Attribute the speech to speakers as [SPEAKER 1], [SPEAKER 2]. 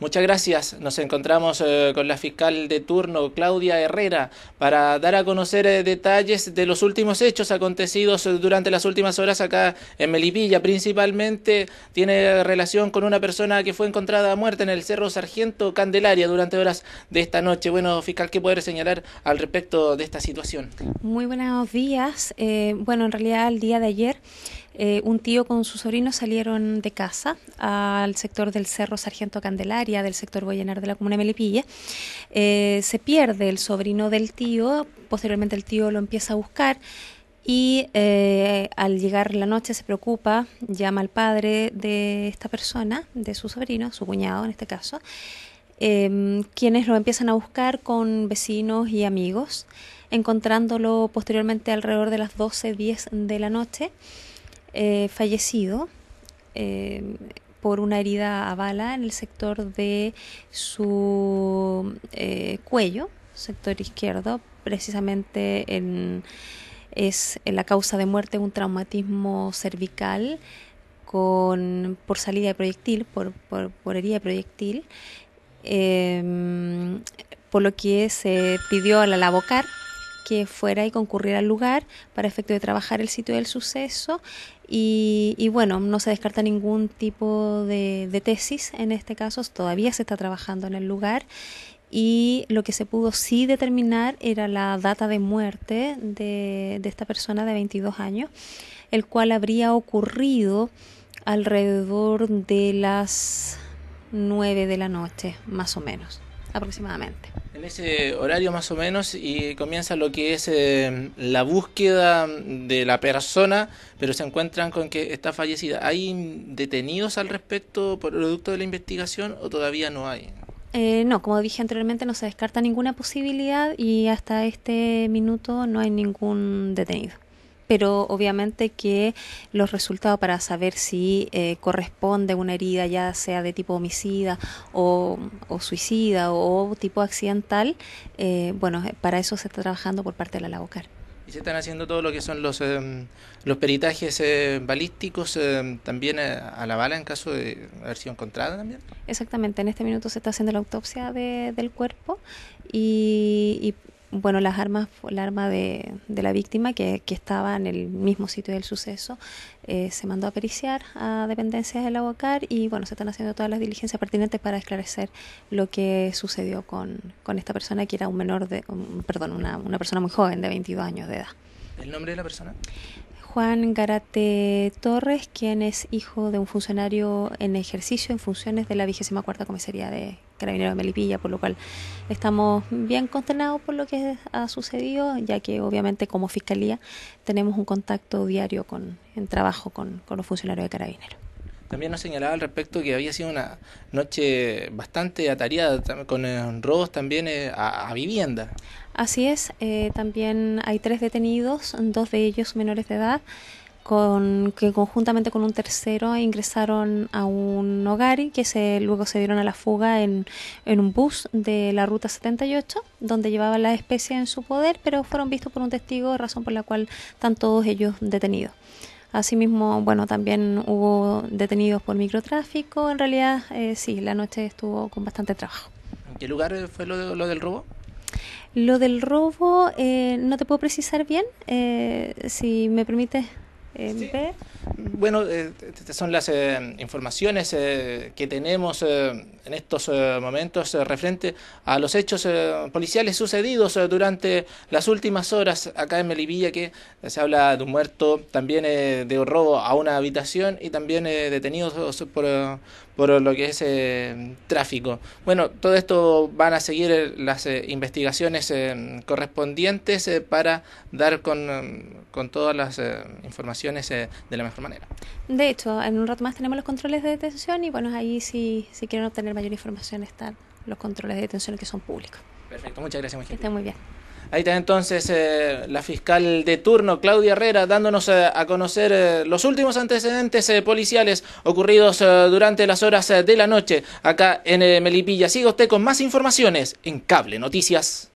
[SPEAKER 1] Muchas gracias. Nos encontramos eh, con la fiscal de turno, Claudia Herrera, para dar a conocer eh, detalles de los últimos hechos acontecidos eh, durante las últimas horas acá en Melipilla. Principalmente tiene relación con una persona que fue encontrada muerta en el Cerro Sargento Candelaria durante horas de esta noche. Bueno, fiscal, ¿qué puede señalar al respecto de esta situación?
[SPEAKER 2] Muy buenos días. bueno, en realidad el día de ayer... Eh, un tío con su sobrino salieron de casa al sector del Cerro Sargento Candelaria, del sector Boyenar de la comuna de Melipilla. Eh, se pierde el sobrino del tío, posteriormente el tío lo empieza a buscar y eh, al llegar la noche se preocupa, llama al padre de esta persona, de su sobrino, su cuñado en este caso, em, quienes lo empiezan a buscar con vecinos y amigos, encontrándolo posteriormente alrededor de las 12, 10 de la noche. Eh, fallecido eh, por una herida a bala en el sector de su eh, cuello, sector izquierdo, precisamente en, es la causa de muerte un traumatismo cervical con, por salida de proyectil, por, por, herida de proyectil, em, por lo que se pidió a la labocar que fuera y concurriera al lugar para efecto de trabajar el sitio del suceso y, bueno, no se descarta ningún tipo de, tesis en este caso, todavía se está trabajando en el lugar y lo que se pudo sí determinar era la data de muerte de, de, esta persona de 22 años, el cual habría ocurrido alrededor de las 9 de la noche, más o menos aproximadamente.
[SPEAKER 1] En ese horario más o menos y comienza lo que es eh, la búsqueda de la persona, pero se encuentran con que está fallecida. ¿Hay detenidos al respecto por producto de la investigación o todavía no hay?
[SPEAKER 2] Eh, no, como dije anteriormente, no se descarta ninguna posibilidad y hasta este minuto no hay ningún detenido pero obviamente que los resultados para saber si eh, corresponde una herida ya sea de tipo homicida o, o suicida o tipo accidental, eh, bueno, eh, para eso se está trabajando por parte de la LABOCAR.
[SPEAKER 1] Y se están haciendo todo lo que son los, em, los peritajes balísticos también a la bala en caso de haber sido encontrada también.
[SPEAKER 2] Exactamente, en este minuto se está haciendo la autopsia de, del cuerpo y, y bueno, las armas, el arma de, de la víctima que, estaba en el mismo sitio del suceso, eh, se mandó a periciar a dependencias del la y bueno, se están haciendo todas las diligencias pertinentes para esclarecer lo que sucedió con, con esta persona que era un menor de, perdón, una, una persona muy joven de 22 años de edad.
[SPEAKER 1] ¿El nombre de la persona?
[SPEAKER 2] Juan Garate Torres, quien es hijo de un funcionario en ejercicio en funciones de la cuarta Comisaría de Carabineros de Melipilla, por lo cual estamos bien consternados por lo que ha sucedido, ya que obviamente como Fiscalía tenemos un contacto diario con, en trabajo con, con los funcionarios de Carabineros.
[SPEAKER 1] También nos señalaba al respecto que había sido una noche bastante atareada con eh, robos también eh, a, vivienda. Así es,
[SPEAKER 2] eh, también hay tres detenidos, dos de ellos menores de edad, con, que conjuntamente con un tercero ingresaron a un hogar y que se, luego se dieron a la fuga en, en un bus de la ruta 78, donde llevaban la especie en su poder, pero fueron vistos por un testigo, razón por la cual están todos ellos detenidos. Asimismo, bueno, también hubo detenidos por microtráfico. En realidad, eh, sí, la noche estuvo con bastante trabajo.
[SPEAKER 1] ¿En qué lugar fue lo, de, del robo?
[SPEAKER 2] Lo del robo eh, no te puedo precisar bien. Eh, si me permite...
[SPEAKER 1] Bueno, estas eh, son las eh, informaciones eh, que tenemos en estos momentos referente a los hechos policiales sucedidos durante las últimas horas acá en Melivilla que se habla de un muerto, también de robo a una habitación y también detenidos por, lo que es tráfico. Bueno, todo esto van a seguir las investigaciones correspondientes para dar con todas las informaciones. Eh, de la mejor manera.
[SPEAKER 2] De hecho, en un rato más tenemos los controles de detención y bueno, ahí si, si quieren obtener mayor información están los controles de detención que son públicos.
[SPEAKER 1] Perfecto, muchas gracias. Muy muy bien. Ahí está entonces eh, la fiscal de turno, Claudia Herrera, dándonos eh, a conocer los últimos antecedentes policiales ocurridos durante las horas de la noche acá en Melipilla. Siga usted con más informaciones en Cable Noticias.